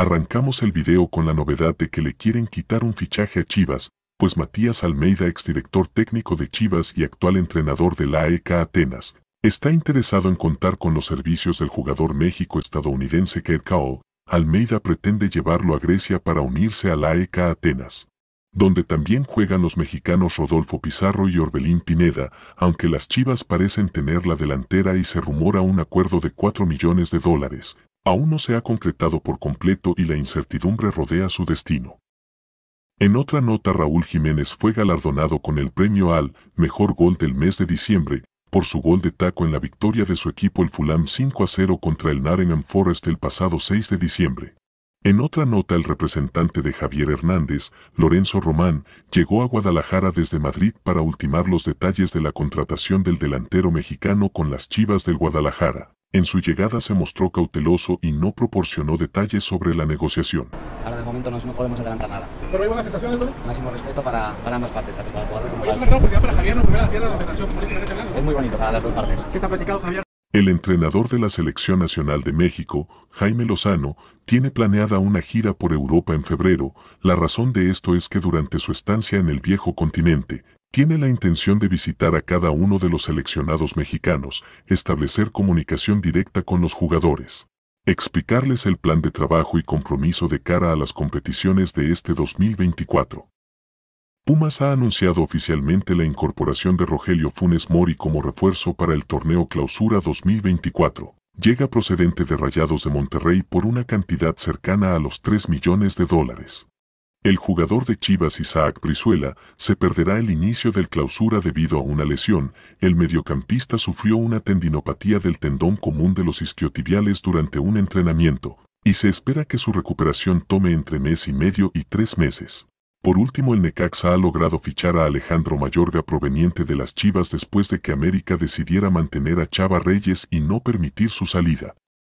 Arrancamos el video con la novedad de que le quieren quitar un fichaje a Chivas, pues Matías Almeida, exdirector técnico de Chivas y actual entrenador de la AEK Atenas, está interesado en contar con los servicios del jugador México-estadounidense Kerkao. Almeida pretende llevarlo a Grecia para unirse a la AEK Atenas, donde también juegan los mexicanos Rodolfo Pizarro y Orbelín Pineda, aunque las Chivas parecen tener la delantera y se rumora un acuerdo de 4 millones de dólares, aún no se ha concretado por completo y la incertidumbre rodea su destino. En otra nota Raúl Jiménez fue galardonado con el premio al Mejor Gol del mes de diciembre por su gol de taco en la victoria de su equipo el Fulham 5 a 0 contra el Nottingham Forest el pasado 6 de diciembre. En otra nota el representante de Javier Hernández, Lorenzo Román, llegó a Guadalajara desde Madrid para ultimar los detalles de la contratación del delantero mexicano con las Chivas del Guadalajara. En su llegada se mostró cauteloso y no proporcionó detalles sobre la negociación. Ahora de momento no, podemos adelantar nada. ¿Pero hay buenas sensaciones, ¿no? Máximo respeto para, para ambas partes, tanto para el para... Es para Javier, no primera de la Es muy bonito para las dos partes. ¿Qué te ha platicado Javier? El entrenador de la Selección Nacional de México, Jaime Lozano, tiene planeada una gira por Europa en febrero. La razón de esto es que durante su estancia en el viejo continente, tiene la intención de visitar a cada uno de los seleccionados mexicanos, establecer comunicación directa con los jugadores, explicarles el plan de trabajo y compromiso de cara a las competiciones de este 2024. Pumas ha anunciado oficialmente la incorporación de Rogelio Funes Mori como refuerzo para el torneo Clausura 2024. Llega procedente de Rayados de Monterrey por una cantidad cercana a los 3 millones de dólares. El jugador de Chivas Isaac Brizuela se perderá el inicio del clausura debido a una lesión. El mediocampista sufrió una tendinopatía del tendón común de los isquiotibiales durante un entrenamiento, y se espera que su recuperación tome entre mes y medio y tres meses. Por último, el Necaxa ha logrado fichar a Alejandro Mayorga proveniente de las Chivas después de que América decidiera mantener a Chava Reyes y no permitir su salida.